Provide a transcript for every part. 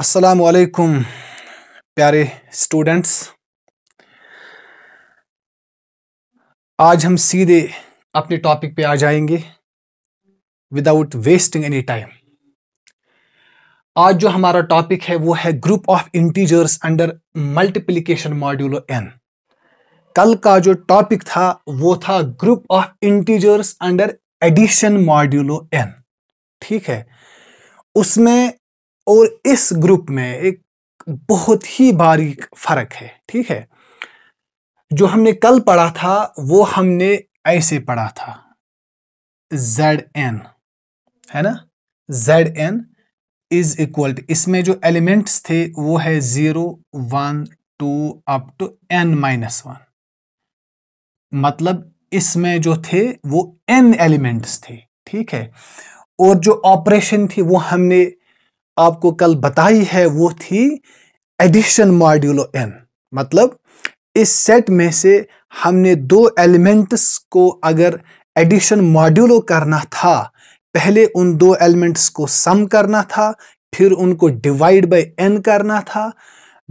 अस्सलाम वालेकुम प्यारे स्टूडेंट्स आज हम सीधे अपने टॉपिक पे आ जाएंगे विदाउट वेस्टिंग एनी टाइम आज जो हमारा टॉपिक है वो है group of integers under multiplication modulo N कल का जो टॉपिक था वो था group of integers under addition modulo N ठीक है उसमें और इस ग्रुप में एक बहुत ही बारीक फर्क है ठीक है जो हमने कल पढ़ा था वो हमने ऐसे पढ़ा था जेड एन है ना जेड एन इज इक्वल इसमें जो एलिमेंट्स थे वो है zero one two up to N minus one मतलब इसमें जो थे वो एन एलिमेंट्स थे ठीक है और जो ऑपरेशन थी वो हमने आपको कल बताई है वो थी एडिशन मॉड्यूलो एन मतलब इस सेट में से हमने दो एलिमेंट्स को अगर एडिशन मॉड्यूलो करना था पहले उन दो एलिमेंट्स को सम करना था फिर उनको डिवाइड बाय एन करना था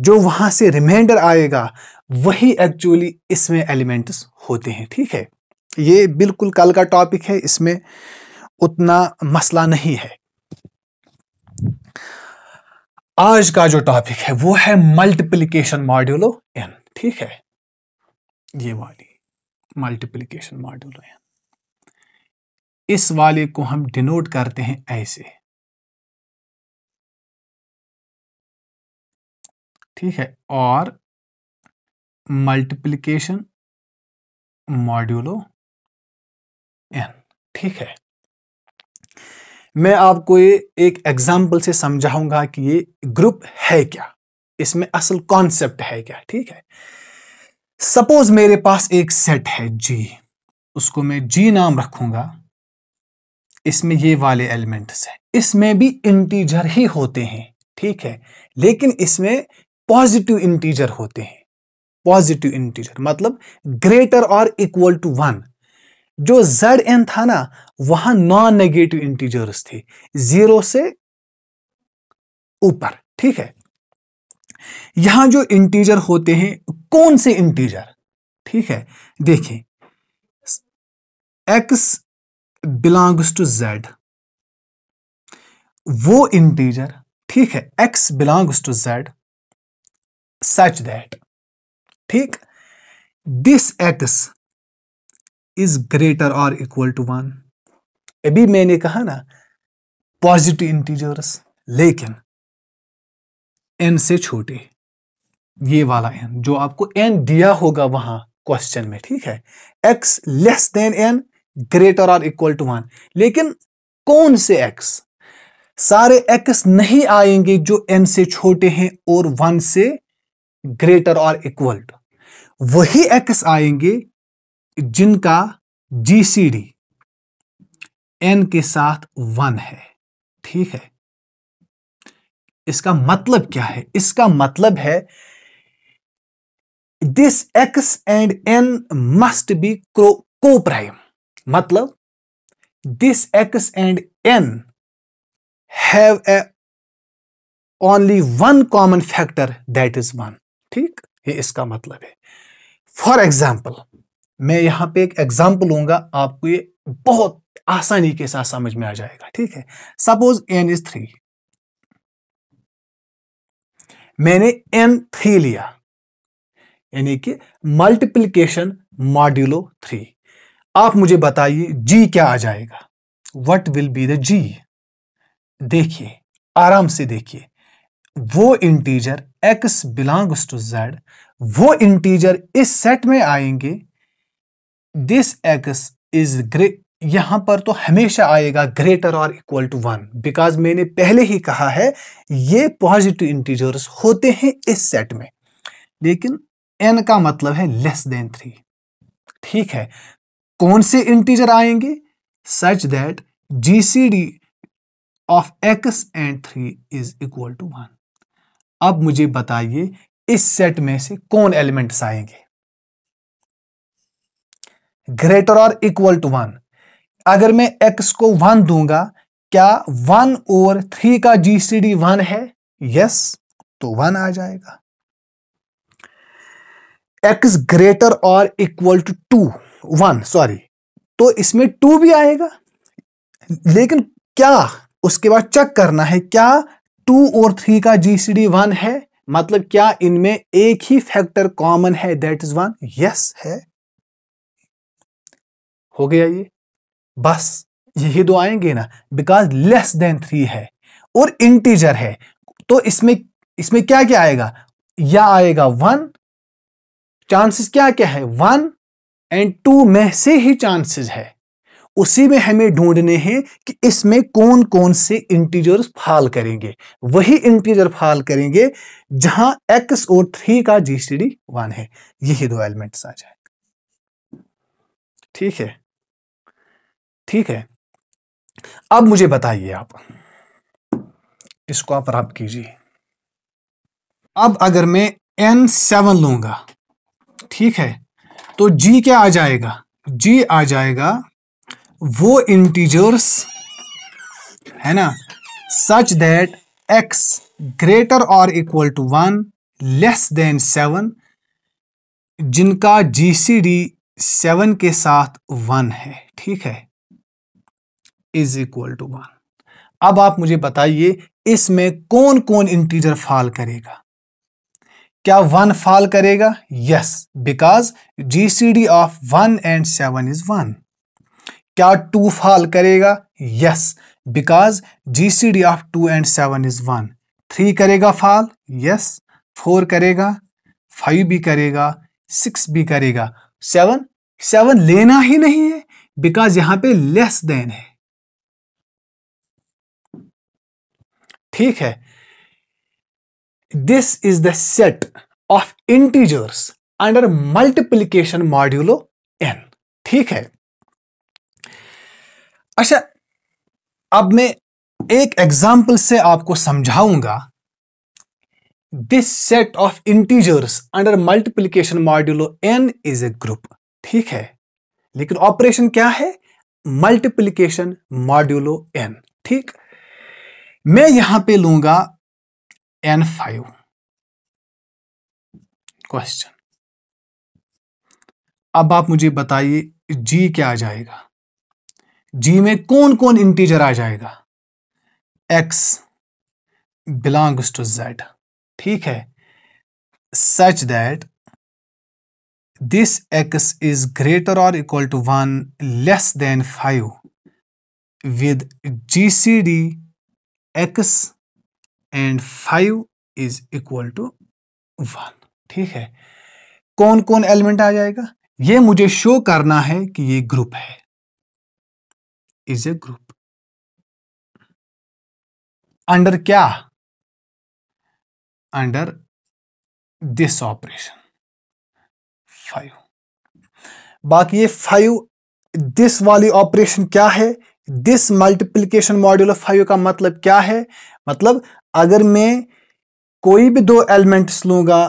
जो वहां से रिमाइंडर आएगा वही एक्चुअली इसमें एलिमेंट्स होते हैं ठीक है ये बिल्कुल कल का टॉपिक है इसमें उतना मसला नहीं है आज का जो टॉपिक है वो है मल्टीप्लीकेशन मॉड्यूलो एन ठीक है ये वाली मल्टीप्लीकेशन मॉड्यूलो एन इस वाले को हम डिनोट करते हैं ऐसे ठीक है और मल्टीप्लीकेशन मॉड्यूलो एन ठीक है मैं आपको ये एक एग्जाम्पल से समझाऊंगा कि ये ग्रुप है क्या इसमें असल कॉन्सेप्ट है क्या ठीक है सपोज मेरे पास एक सेट है जी उसको मैं जी नाम रखूंगा इसमें ये वाले एलिमेंट्स हैं इसमें भी इंटीजर ही होते हैं ठीक है लेकिन इसमें पॉजिटिव इंटीजर होते हैं पॉजिटिव इंटीजर मतलब ग्रेटर और इक्वल टू वन जो जेड एन था ना वहां नॉन नेगेटिव इंटीजर्स थे जीरो से ऊपर ठीक है यहां जो इंटीजर होते हैं कौन से इंटीजर ठीक है देखें एक्स बिलोंग्स टू जेड वो इंटीजर ठीक है X belongs to Z such that ठीक दिस एक्स इज ग्रेटर और इक्वल टू वन अभी मैंने कहा ना पॉजिटिव इंटीजर्स लेकिन एन से छोटे ये वाला एन जो आपको एन दिया होगा वहां क्वेश्चन में ठीक है X less than N greater और इक्वल टू वन लेकिन कौन से एक्स सारे एक्स नहीं आएंगे जो एन से छोटे हैं और वन से ग्रेटर और इक्वल टू वही एक्स आएंगे जिनका जीसीडी एन के साथ वन है ठीक है इसका मतलब क्या है इसका मतलब है this X and N must be coprime मतलब this X and N have a only one common factor that is one ठीक ये इसका मतलब है फॉर एग्जाम्पल मैं यहां पे एक एग्जाम्पल लूंगा आपको ये बहुत आसानी के साथ समझ में आ जाएगा ठीक है सपोज एन इज थ्री मैंने एन थ्री लिया यानी कि मल्टीप्लीकेशन मॉड्यूलो थ्री आप मुझे बताइए जी क्या आ जाएगा what will be the G देखिए आराम से देखिए वो integer X belongs to Z वो इंटीजर इस सेट में आएंगे दिस एक्स इज ग्रे यहां पर तो हमेशा आएगा ग्रेटर और इक्वल टू वन बिकॉज मैंने पहले ही कहा है ये पॉजिटिव इंटीजर्स होते हैं इस सेट में लेकिन एन का मतलब है लेस देन थ्री ठीक है कौन से इंटीजर आएंगे such that G C D of x and three is equal to one अब मुझे बताइए इस सेट में से कौन एलिमेंट्स आएंगे ग्रेटर और इक्वल टू वन अगर मैं एक्स को वन दूंगा क्या वन और थ्री का जी सी डी वन है यस तो वन आ जाएगा एक्स ग्रेटर और equal to two one sorry तो इसमें टू भी आएगा लेकिन क्या उसके बाद चेक करना है क्या टू और थ्री का जी सी डी वन है मतलब क्या इनमें एक ही फैक्टर कॉमन है दैट इज वन यस है हो गया ये बस यही दो आएंगे ना बिकॉज लेस देन थ्री है और इंटीजर है तो इसमें इसमें क्या क्या आएगा या आएगा वन चांसेस क्या क्या है वन एंड टू में से ही चांसेस है उसी में हमें ढूंढने हैं कि इसमें कौन कौन से इंटीजर्स फाल करेंगे वही इंटीजर फाल करेंगे जहां एक्स और थ्री का जी सी डी वन है यही दो एलिमेंट्स आ जाएगा ठीक है ठीक है अब मुझे बताइए आप इसको आप रब कीजिए अब अगर मैं एन सेवन लूंगा ठीक है तो जी क्या आ जाएगा जी आ जाएगा वो इंटीजर्स है ना सच दैट एक्स ग्रेटर और equal to one less than seven जिनका जी सी डी सेवन के साथ वन है ठीक है इज इक्वल टू वन अब आप मुझे बताइए इसमें कौन कौन इंटीजर फॉल करेगा क्या वन फॉल करेगा yes because G C D of one and seven is one क्या टू फॉल करेगा yes because G C D of two and seven is one three करेगा फॉल यस फोर करेगा five भी करेगा six भी करेगा seven seven लेना ही नहीं है बिकॉज यहां पे लेस देन है ठीक है this is the set of integers under multiplication modulo N ठीक है अच्छा अब मैं एक एग्जाम्पल से आपको समझाऊंगा this set of integers under multiplication modulo n is a group ठीक है लेकिन ऑपरेशन क्या है मल्टीप्लीकेशन मॉड्यूलो एन ठीक मैं यहां पे लूंगा एन फाइव क्वेश्चन अब आप मुझे बताइए जी क्या आ जाएगा जी में कौन कौन इंटीजर आ जाएगा एक्स बिलोंग्स टू जेड ठीक है such that this x is greater और equal to one less than five with G C D x and five is equal to one ठीक है कौन कौन एलिमेंट आ जाएगा ये मुझे शो करना है कि ये ग्रुप है इज ए ग्रुप अंडर क्या अंडर दिस ऑपरेशन फाइव बाकी ये फाइव दिस वाली ऑपरेशन क्या है this multiplication module of five का मतलब क्या है मतलब अगर मैं कोई भी दो एलिमेंट्स लूंगा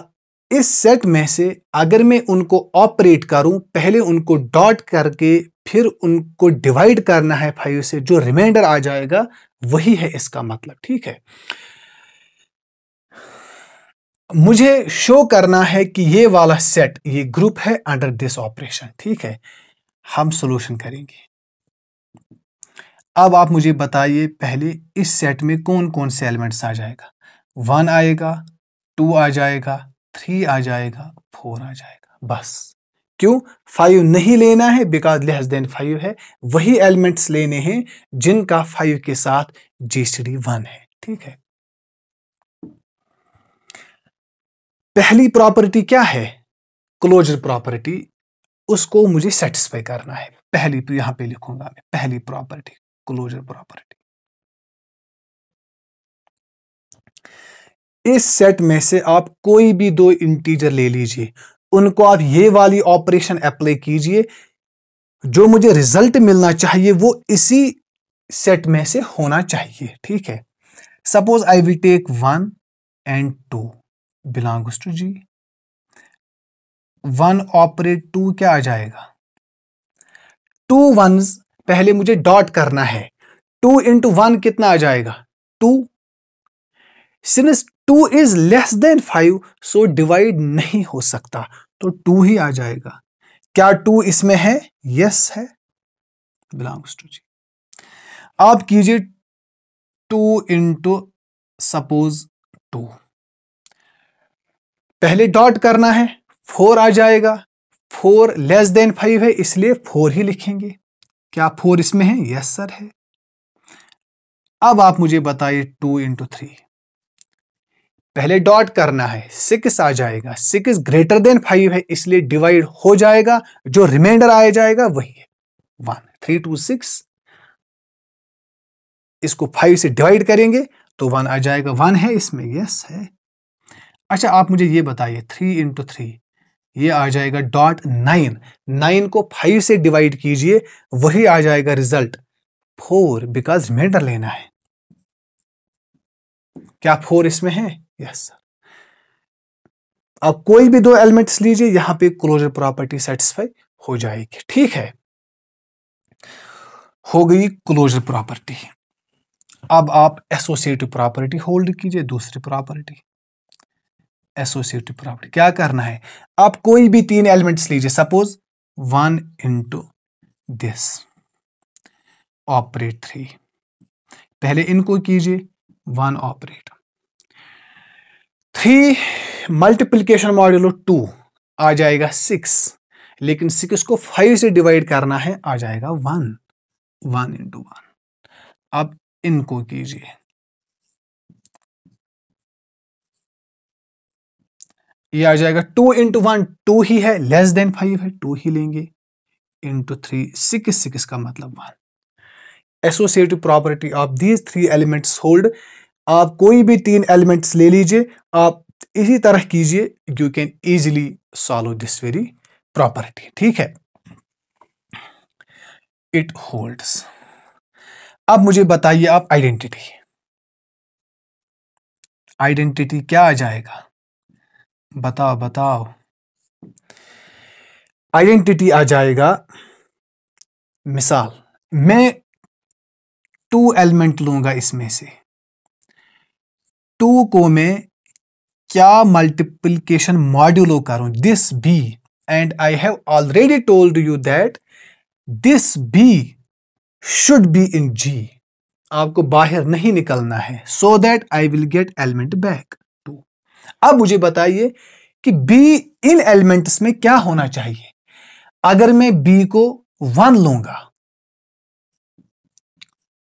इस सेट में से अगर मैं उनको ऑपरेट करूं पहले उनको डॉट करके फिर उनको डिवाइड करना है फाइव से जो रिमाइंडर आ जाएगा वही है इसका मतलब ठीक है मुझे शो करना है कि ये वाला सेट ये ग्रुप है अंडर दिस ऑपरेशन ठीक है हम सॉल्यूशन करेंगे अब आप मुझे बताइए पहले इस सेट में कौन कौन से एलिमेंट्स आ जाएगा वन आएगा टू आ जाएगा थ्री आ जाएगा फोर आ जाएगा बस क्यों फाइव नहीं लेना है बिकॉज लेस देन फाइव है वही एलिमेंट्स लेने हैं जिनका फाइव के साथ जीसीडी वन है ठीक है पहली प्रॉपर्टी क्या है क्लोजर प्रॉपर्टी उसको मुझे सेटिस्फाई करना है पहली तो यहां पे लिखूंगा मैं पहली प्रॉपर्टी क्लोजर प्रॉपर्टी इस सेट में से आप कोई भी दो इंटीजर ले लीजिए उनको आप ये वाली ऑपरेशन अप्लाई कीजिए जो मुझे रिजल्ट मिलना चाहिए वो इसी सेट में से होना चाहिए ठीक है suppose I will take one and two belongs to G one operate two क्या आ जाएगा टू वंस पहले मुझे डॉट करना है टू इंटू वन कितना आ जाएगा two since two is less than five so divide नहीं हो सकता तो टू ही आ जाएगा क्या टू इसमें है यस yes है बिलोंग्स टू जी आप कीजिए टू इंटू सपोज टू पहले डॉट करना है फोर आ जाएगा फोर लेस देन फाइव है इसलिए फोर ही लिखेंगे क्या फोर इसमें है यस सर है अब आप मुझे बताइए टू इंटू थ्री पहले डॉट करना है सिक्स आ जाएगा सिक्स ग्रेटर देन फाइव है इसलिए डिवाइड हो जाएगा जो रिमाइंडर आया जाएगा वही है वन थ्री टू सिक्स इसको फाइव से डिवाइड करेंगे तो वन आ जाएगा वन है इसमें यस है अच्छा आप मुझे ये बताइए थ्री इंटू थ्री ये आ जाएगा डॉट नाइन नाइन को फाइव से डिवाइड कीजिए वही आ जाएगा रिजल्ट फोर बिकॉज रिमाइंडर लेना है क्या फोर इसमें है यस सर अब कोई भी दो एलिमेंट्स लीजिए यहां पे क्लोजर प्रॉपर्टी सेटिस्फाई हो जाएगी ठीक है हो गई क्लोजर प्रॉपर्टी अब आप एसोसिएटिव प्रॉपर्टी होल्ड कीजिए दूसरी प्रॉपर्टी एसोसिएटिव प्रॉपर्टी क्या करना है आप कोई भी तीन एलिमेंट्स लीजिए suppose one into this operate three पहले इनको कीजिए one operate three multiplication modulo two आ जाएगा सिक्स लेकिन सिक्स को फाइव से डिवाइड करना है आ जाएगा वन वन इंटू वन अब इनको कीजिए ये आ जाएगा टू इंटू वन टू ही है लेस देन फाइव है टू ही लेंगे इंटू थ्री सिक्स सिक्स का मतलब one associative property of these three elements hold आप कोई भी तीन एलिमेंट्स ले लीजिए आप इसी तरह कीजिए you can easily solve this very property ठीक है इट होल्ड्स अब मुझे बताइए आप आइडेंटिटी आइडेंटिटी क्या आ जाएगा बताओ बताओ आइडेंटिटी आ जाएगा मिसाल मैं टू एलिमेंट लूंगा इसमें से टू को मैं क्या मल्टीप्लिकेशन मॉड्यूलो करूं this b and I have already told you that this b should be in G आपको बाहर नहीं निकलना है so that I will get element back अब मुझे बताइए कि बी इन एलिमेंट्स में क्या होना चाहिए अगर मैं बी को वन लूंगा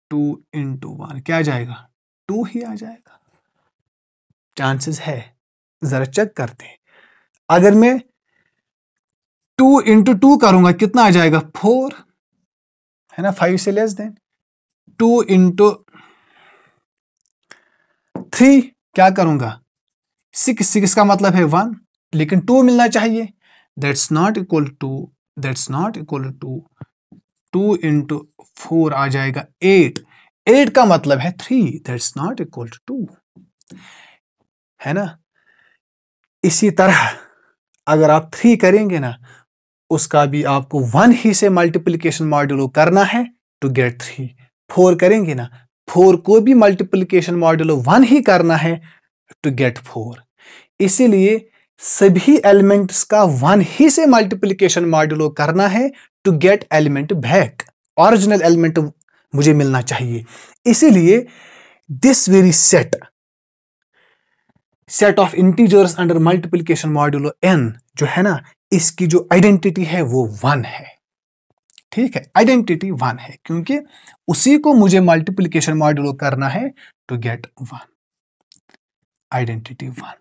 टू इंटू वन क्या आ जाएगा टू ही आ जाएगा चांसेस है जरा चेक करते हैं अगर मैं टू इंटू टू करूंगा कितना आ जाएगा फोर है ना फाइव से less than two into three क्या करूंगा सिक्स सिक्स का मतलब है वन लेकिन टू मिलना चाहिए that's not equal to that's not equal to two into four आ जाएगा एट एट का मतलब है three that's not equal to two है ना इसी तरह अगर आप थ्री करेंगे ना उसका भी आपको वन ही से मल्टीप्लीकेशन मॉड्यूलो करना है टू गेट थ्री फोर करेंगे ना फोर को भी मल्टीप्लीकेशन मॉड्यूलो वन ही करना है टू गेट फोर इसीलिए सभी एलिमेंट्स का वन ही से मल्टीप्लीकेशन मॉड्यूलो करना है to get element back original element मुझे मिलना चाहिए इसीलिए this very set set of integers under multiplication modulo n जो है ना इसकी जो आइडेंटिटी है वो वन है ठीक है आइडेंटिटी वन है क्योंकि उसी को मुझे मल्टीप्लीकेशन मॉड्यूलो करना है to get one identity one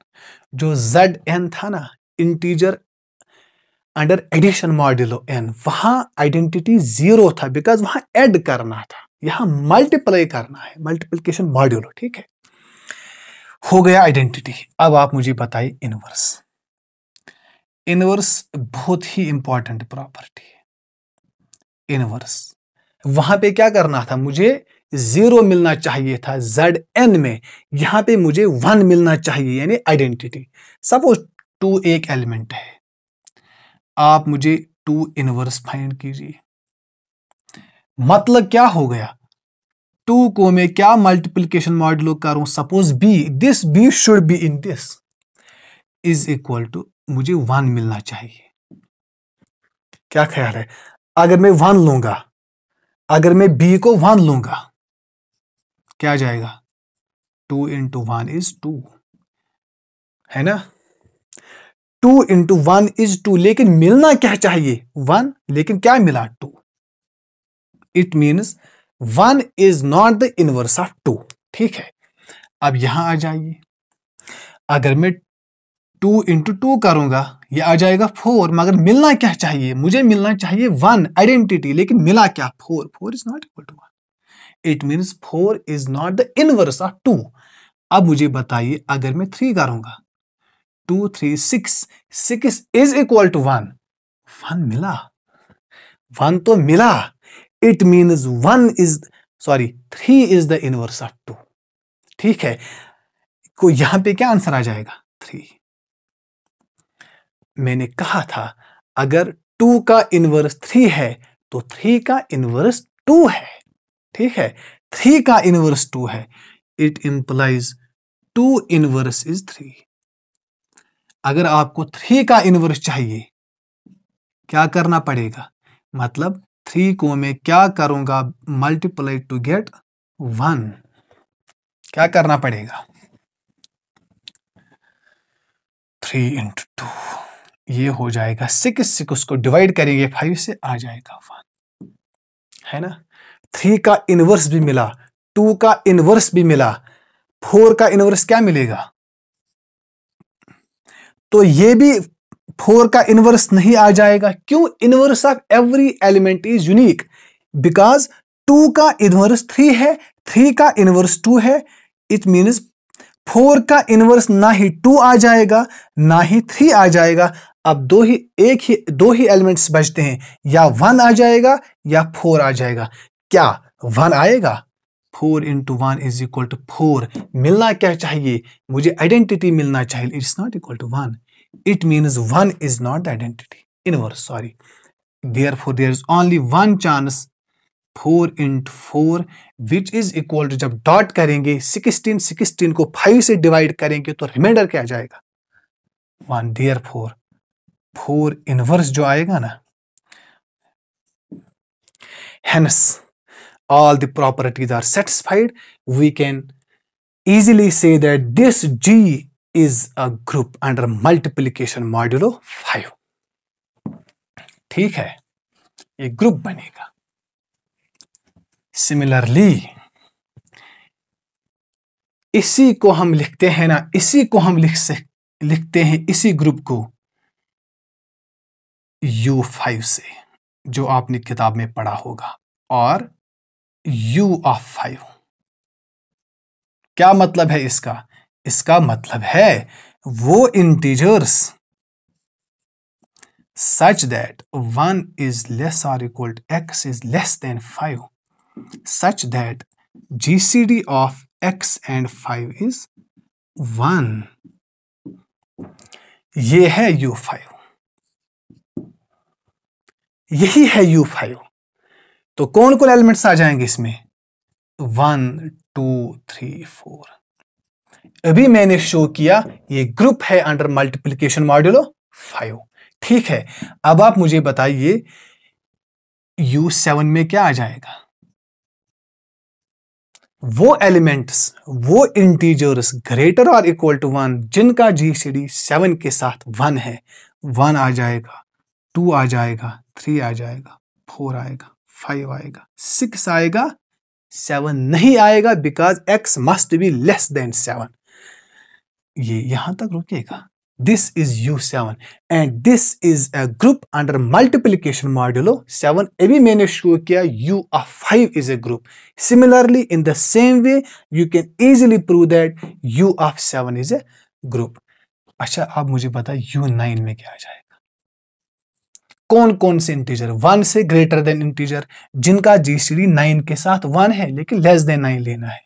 जो जेड एन था ना integer under addition modulo n वहां आइडेंटिटी जीरो था बिकॉज वहां एड करना था यहां मल्टीप्लाई करना है मल्टीप्लीकेशन मॉड्यूलो ठीक है हो गया आइडेंटिटी अब आप मुझे बताइए इनवर्स इनवर्स बहुत ही इंपॉर्टेंट प्रॉपर्टी है इनवर्स वहां पे क्या करना था मुझे जीरो मिलना चाहिए था जेड एन में यहां पे मुझे वन मिलना चाहिए यानी आइडेंटिटी सपोज टू एक एलिमेंट है आप मुझे टू इनवर्स फाइंड कीजिए मतलब क्या हो गया टू को मैं क्या मल्टीप्लीकेशन मॉडलो करूं suppose b this b should be in this is equal to मुझे वन मिलना चाहिए क्या ख्याल है अगर मैं वन लूंगा अगर मैं बी को वन लूंगा क्या आ जाएगा two into one is two है ना two into one is two लेकिन मिलना क्या चाहिए वन लेकिन क्या मिला two it means one is not the inverse of two ठीक है अब यहां आ जाइए अगर मैं टू इंटू टू करूंगा ये आ जाएगा फोर मगर मिलना क्या चाहिए मुझे मिलना चाहिए वन आइडेंटिटी लेकिन मिला क्या four four is not equal to one it means four is not the inverse of two अब मुझे बताइए अगर मैं थ्री करूंगा two three six six is equal to one one मिला वन तो मिला it means one is sorry three is the inverse of two ठीक है को यहां पे क्या आंसर आ जाएगा थ्री मैंने कहा था अगर टू का इनवर्स थ्री है तो थ्री का इनवर्स टू है ठीक है थ्री का इनवर्स टू है it implies two inverse is three अगर आपको थ्री का इनवर्स चाहिए क्या करना पड़ेगा मतलब थ्री को मैं क्या करूंगा मल्टीप्लाई टू गेट वन क्या करना पड़ेगा थ्री इंटू टू ये हो जाएगा सिक्स सिक्स को डिवाइड करेंगे फाइव से आ जाएगा वन है ना थ्री का इनवर्स भी मिला टू का इनवर्स भी मिला फोर का इनवर्स क्या मिलेगा तो ये भी फोर का इनवर्स नहीं आ जाएगा क्यों inverse of every element is unique because two का इनवर्स थ्री है थ्री का इनवर्स टू है इट मीनस फोर का इनवर्स ना ही टू आ जाएगा ना ही थ्री आ जाएगा अब दो ही एक ही दो ही एलिमेंट्स बचते हैं या वन आ जाएगा या फोर आ जाएगा क्या वन आएगा four into one is equal to four मिलना क्या चाहिए मुझे आइडेंटिटी मिलना चाहिए it's not equal to one it means one is not the identity inverse sorry there four there is only one chance four into four which is equal to जब dot करेंगे sixteen sixteen को five से divide करेंगे तो remainder क्या जाएगा one there four four inverse जो आएगा ना hence all the properties are satisfied, we can easily say that this G is a group under multiplication modulo 5. theek hai ye group banega similarly इसी को हम लिखते हैं ना इसी को हम लिख से लिखते हैं इसी ग्रुप को U5 से जो आपने किताब में पढ़ा होगा और यू ऑफ फाइव क्या मतलब है इसका इसका मतलब है वो integers such that one is less or equal to x is less than five such that G C D of x and five is one ये है यू फाइव यही है यू फाइव तो कौन कौन एलिमेंट्स आ जाएंगे इसमें वन टू थ्री फोर अभी मैंने शो किया ये ग्रुप है अंडर मल्टीप्लीकेशन मॉड्यूलो फाइव ठीक है अब आप मुझे बताइए यू सेवन में क्या आ जाएगा वो एलिमेंट्स वो इंटीजर्स ग्रेटर और इक्वल टू वन जिनका जी सी डी सेवन के साथ वन है वन आ जाएगा टू आ जाएगा थ्री आ जाएगा फोर आएगा फाइव आएगा सिक्स आएगा सेवन नहीं आएगा because x must be less than seven ये यहां तक रुकेगा this is U seven and this is a group under multiplication modulo seven ए भी मैंने शो किया U of five is a group similarly in the same way you can easily prove that U of seven is a group अच्छा आप मुझे बताए you nine में क्या आ जाएगा कौन कौन से इंटीजर वन से ग्रेटर देन इंटीजर जिनका जी सी डी नाइन के साथ वन है लेकिन लेस देन नाइन लेना है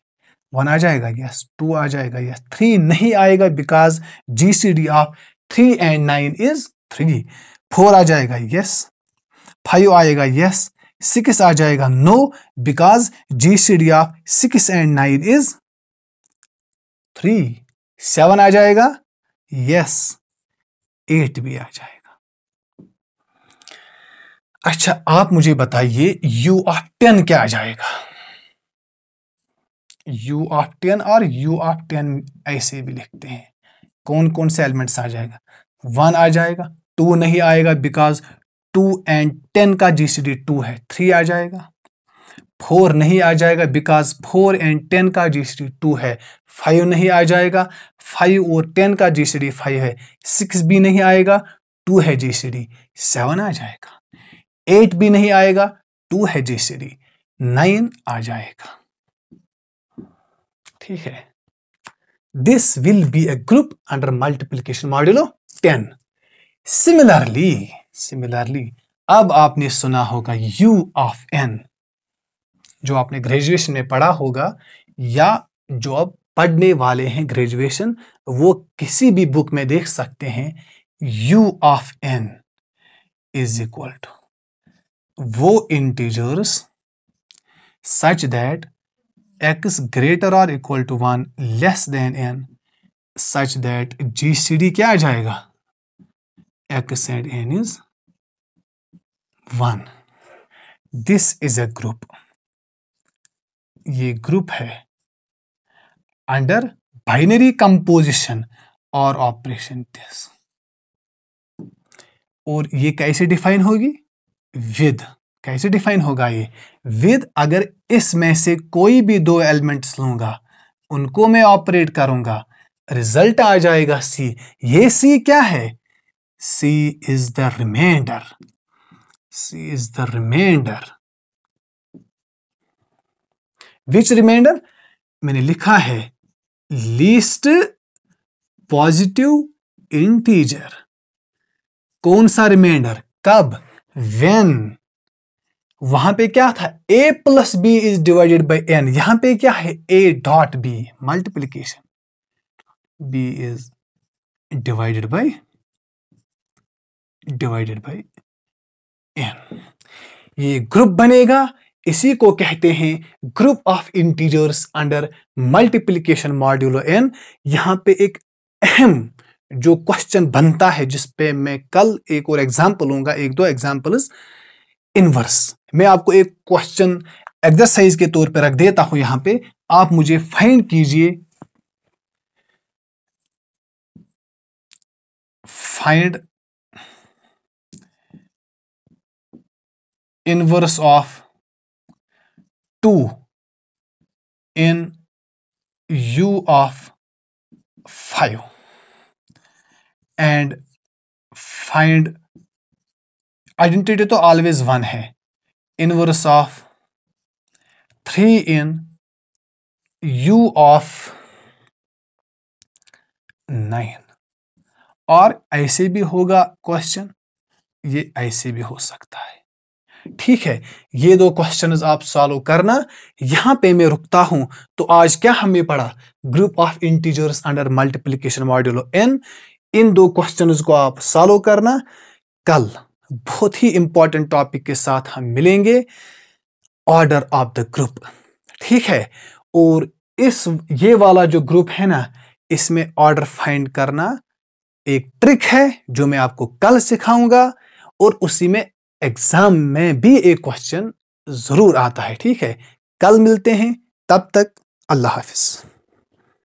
वन आ जाएगा यस टू आ जाएगा यस थ्री नहीं आएगा because G C D of three and nine is three four आ जाएगा यस फाइव आएगा यस सिक्स आ जाएगा no because G C D of six and nine is three seven आ जाएगा यस एट भी आ जाएगा अच्छा आप मुझे बताइए यू ऑफ टेन क्या आ जाएगा यू ऑफ टेन और यू ऑफ टेन ऐसे भी लिखते हैं कौन कौन से एलिमेंट्स आ जाएगा वन आ जाएगा टू नहीं आएगा बिकॉज टू एंड टेन का जी सी डी टू है थ्री आ जाएगा फोर नहीं आ जाएगा बिकॉज फोर एंड टेन का जी सी डी टू है फाइव नहीं आ जाएगा फाइव और टेन का जी सी डी फाइव है सिक्स भी नहीं आएगा टू है जी सी डी सेवन आ जाएगा एट भी नहीं आएगा टू है जेसरी नाइन आ जाएगा ठीक है this will be a group under multiplication modulo ten similarly similarly अब आपने सुना होगा u ऑफ n जो आपने ग्रेजुएशन में पढ़ा होगा या जो अब पढ़ने वाले हैं ग्रेजुएशन वो किसी भी बुक में देख सकते हैं u of n is equal to वो integers such that x greater और equal to one less than n such that G C D क्या आ जाएगा x and n is one this is a group ये group है under binary composition और operation this और ये कैसे डिफाइन होगी विद कैसे डिफाइन होगा ये विद अगर इसमें से कोई भी दो एलिमेंट्स लूंगा उनको मैं ऑपरेट करूंगा रिजल्ट आ जाएगा सी ये सी क्या है C is the remainder C is the remainder which remainder मैंने लिखा है लीस्ट पॉजिटिव इंटीजर कौन सा रिमाइंडर कब वेन वहां पे क्या था a plus b is divided by n यहां पे क्या है a dot b multiplication b is divided by divided by n ये ग्रुप बनेगा इसी को कहते हैं group of integers under multiplication modulo n यहां पे एक अहम जो क्वेश्चन बनता है जिस पे मैं कल एक और एग्जाम्पल लूंगा एक दो एग्जाम्पल इनवर्स मैं आपको एक क्वेश्चन एक्सरसाइज के तौर पे रख देता हूं यहां पे आप मुझे फाइंड कीजिए find inverse of two in U of five and find identity तो ऑलवेज वन है inverse of three in U of nine और ऐसे भी होगा क्वेश्चन ये ऐसे भी हो सकता है ठीक है ये दो क्वेश्चंस आप सॉल्व करना यहां पे मैं रुकता हूं तो आज क्या हमें पढ़ा group of integers under multiplication modulo n इन दो क्वेश्चंस को आप सॉल्व करना कल बहुत ही इंपॉर्टेंट टॉपिक के साथ हम मिलेंगे ऑर्डर ऑफ द ग्रुप ठीक है और इस ये वाला जो ग्रुप है ना इसमें ऑर्डर फाइंड करना एक ट्रिक है जो मैं आपको कल सिखाऊंगा और उसी में एग्जाम में भी एक क्वेश्चन ज़रूर आता है ठीक है कल मिलते हैं तब तक अल्लाह हाफिज़